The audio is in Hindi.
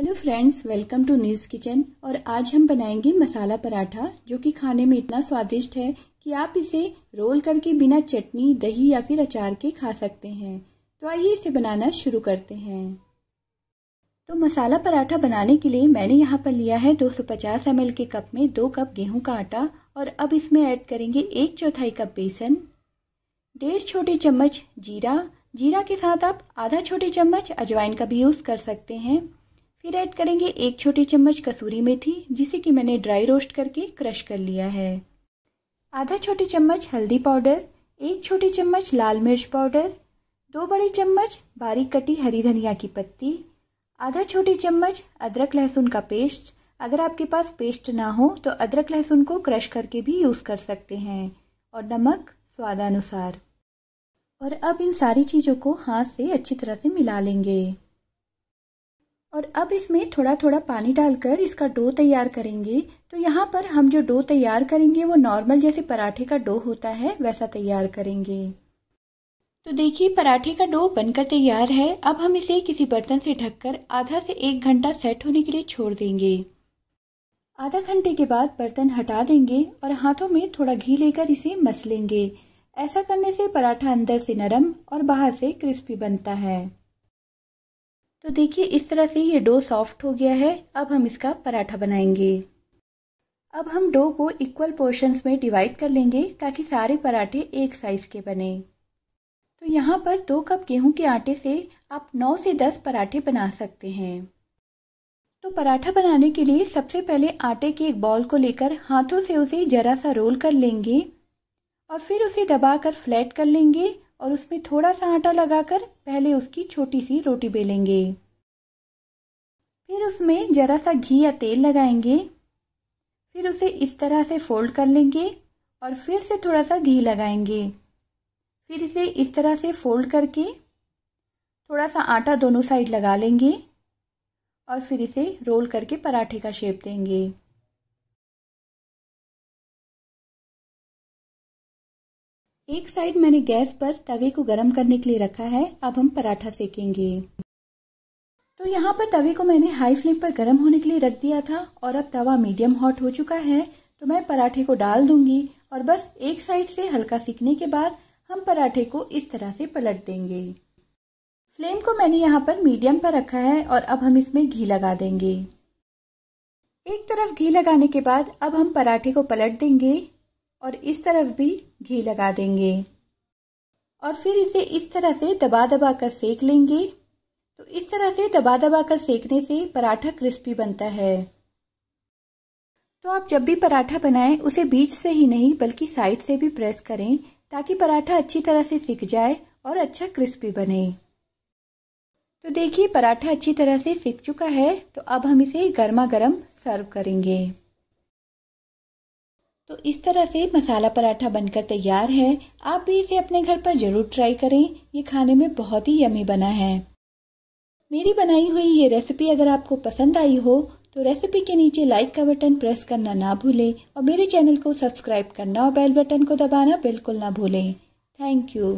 hello friends welcome to Nee's kitchen और आज हम बनाएंगे मसाला पराठा जो कि खाने में इतना स्वादिष्ट है कि आप इसे रोल करके बिना चटनी दही या फिर अचार के खा सकते हैं तो आइए इसे बनाना शुरू करते हैं तो मसाला पराठा बनाने के लिए मैंने यहाँ पर लिया है 250 सौ के कप में दो कप गेहूँ का आटा और अब इसमें ऐड करेंगे एक चौथाई कप बेसन डेढ़ छोटे चम्मच जीरा जीरा के साथ आप आधा छोटे चम्मच अजवाइन का भी यूज़ कर सकते हैं फिर ऐड करेंगे एक छोटी चम्मच कसूरी मेथी जिसे कि मैंने ड्राई रोस्ट करके क्रश कर लिया है आधा छोटी चम्मच हल्दी पाउडर एक छोटी चम्मच लाल मिर्च पाउडर दो बड़ी चम्मच बारीक कटी हरी धनिया की पत्ती आधा छोटी चम्मच अदरक लहसुन का पेस्ट अगर आपके पास पेस्ट ना हो तो अदरक लहसुन को क्रश करके भी यूज़ कर सकते हैं और नमक स्वादानुसार और अब इन सारी चीज़ों को हाथ से अच्छी तरह से मिला लेंगे और अब इसमें थोड़ा थोड़ा पानी डालकर इसका डो तैयार करेंगे तो यहाँ पर हम जो डो तैयार करेंगे वो नॉर्मल जैसे पराठे का डो होता है वैसा तैयार करेंगे तो देखिए पराठे का डो बनकर तैयार है अब हम इसे किसी बर्तन से ढककर आधा से एक घंटा सेट होने के लिए छोड़ देंगे आधा घंटे के बाद बर्तन हटा देंगे और हाथों में थोड़ा घी लेकर इसे मस लेंगे ऐसा करने से पराठा अंदर से नरम और बाहर से क्रिस्पी बनता है तो देखिए इस तरह से ये डो सॉफ्ट हो गया है अब हम इसका पराठा बनाएंगे अब हम डो को इक्वल पोर्शंस में डिवाइड कर लेंगे ताकि सारे पराठे एक साइज के बने तो यहाँ पर दो कप गेहूं के आटे से आप नौ से दस पराठे बना सकते हैं तो पराठा बनाने के लिए सबसे पहले आटे के एक बॉल को लेकर हाथों से उसे जरा सा रोल कर लेंगे और फिर उसे दबाकर फ्लैट कर लेंगे और उसमें थोड़ा सा आटा लगाकर पहले उसकी छोटी सी रोटी बेलेंगे फिर उसमें ज़रा सा घी या तेल लगाएंगे फिर उसे इस तरह से फोल्ड कर लेंगे और फिर से थोड़ा सा घी लगाएंगे फिर इसे इस तरह से फोल्ड करके थोड़ा सा आटा दोनों साइड लगा लेंगे और फिर इसे रोल करके पराठे का शेप देंगे एक साइड मैंने गैस पर तवे को गर्म करने के लिए रखा है अब हम पराठा सेकेंगे तो यहाँ पर तवे को मैंने हाई फ्लेम पर गर्म होने के लिए रख दिया था और अब तवा मीडियम हॉट हो चुका है तो मैं पराठे को डाल दूंगी और बस एक साइड से हल्का सीखने के बाद हम पराठे को इस तरह से पलट देंगे फ्लेम को मैंने यहाँ पर मीडियम पर रखा है और अब हम इसमें घी लगा देंगे एक तरफ घी लगाने के बाद अब हम पराठे को पलट देंगे और इस तरफ भी घी लगा देंगे और फिर इसे इस तरह से दबा दबा कर सेक लेंगे तो इस तरह से दबा दबा कर सेकने से पराठा क्रिस्पी बनता है तो आप जब भी पराठा बनाएं उसे बीच से ही नहीं बल्कि साइड से भी प्रेस करें ताकि पराठा अच्छी तरह से सिक जाए और अच्छा क्रिस्पी बने तो देखिए पराठा अच्छी तरह से सिक चुका है तो अब हम इसे गर्मा गर्म सर्व करेंगे तो इस तरह से मसाला पराठा बनकर तैयार है आप भी इसे अपने घर पर ज़रूर ट्राई करें ये खाने में बहुत ही यमी बना है मेरी बनाई हुई ये रेसिपी अगर आपको पसंद आई हो तो रेसिपी के नीचे लाइक का बटन प्रेस करना ना भूलें और मेरे चैनल को सब्सक्राइब करना और बेल बटन को दबाना बिल्कुल ना भूलें थैंक यू